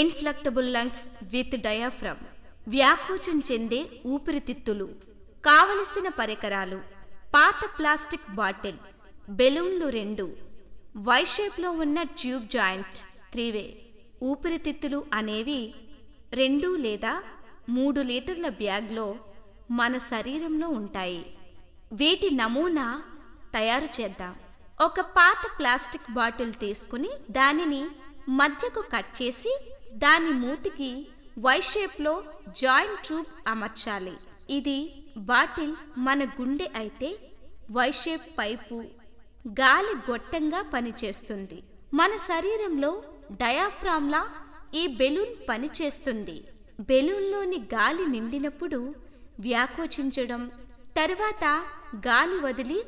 ఇన్ఫ్లెక్టబుల్ lungs with diaphragm వ్యాకోచం చెందే ఊపిరితిత్తులు కావలసిన పరికరాలు పాత ప్లాస్టిక్ బాటిల్ బెలూన్లు రెండు వై షేప్లో ఉన్న ట్యూబ్ జాయింట్ త్రీవే ఊపిరితిత్తులు అనేవి రెండు లేదా మూడు లీటర్ల బ్యాగ్లో మన శరీరంలో ఉంటాయి వీటి నమూనా తయారు చేద్దాం ఒక పాత ప్లాస్టిక్ బాటిల్ తీసుకుని దానిని మధ్యకు కట్ చేసి దాని మూతికి వై జాయింట్ ట్యూబ్ అమర్చాలి ఇది బాటిల్ మన గుండె అయితే వైషేప్ పైపు గాలి గొట్టంగా పనిచేస్తుంది మన శరీరంలో డయాఫ్రామ్లా ఈ బెలూన్ పనిచేస్తుంది బెలూన్లోని గాలి నిండినప్పుడు వ్యాకోచించడం తర్వాత గాలి వదిలి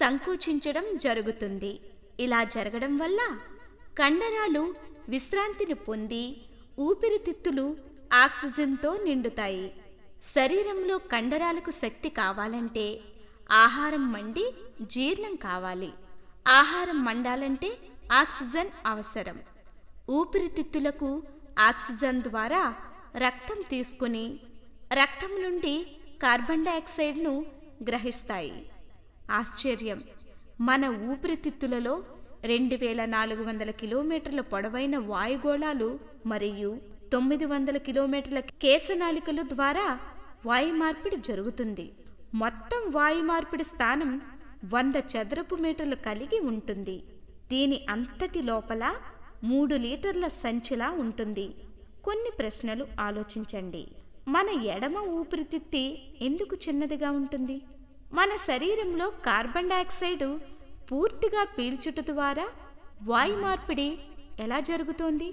సంకోచించడం జరుగుతుంది ఇలా జరగడం వల్ల కండరాలు విశ్రాంతిని పొంది ఊపిరితిత్తులు ఆక్సిజన్తో నిండుతాయి శరీరంలో కండరాలకు శక్తి కావాలంటే ఆహారం మండి జీర్ణం కావాలి ఆహారం మండాలంటే ఆక్సిజన్ అవసరం ఊపిరితిత్తులకు ఆక్సిజన్ ద్వారా రక్తం తీసుకుని రక్తం నుండి కార్బన్ డయాక్సైడ్ను గ్రహిస్తాయి ఆశ్చర్యం మన ఊపిరితిత్తులలో రెండు వేల నాలుగు వందల కిలోమీటర్ల పొడవైన వాయుగోళాలు మరియు తొమ్మిది వందల కిలోమీటర్ల కేశనాళికలు ద్వారా వాయు మార్పిడి జరుగుతుంది మొత్తం వాయు మార్పిడి స్థానం వంద చదరపు మీటర్లు కలిగి ఉంటుంది దీని అంతటి లోపల మూడు లీటర్ల సంచిలా ఉంటుంది కొన్ని ప్రశ్నలు ఆలోచించండి మన ఎడమ ఊపిరితిత్తి ఎందుకు చిన్నదిగా ఉంటుంది మన శరీరంలో కార్బన్ డైఆక్సైడ్ పూర్తిగా పీల్చుట ద్వారా వాయు మార్పిడి ఎలా జరుగుతోంది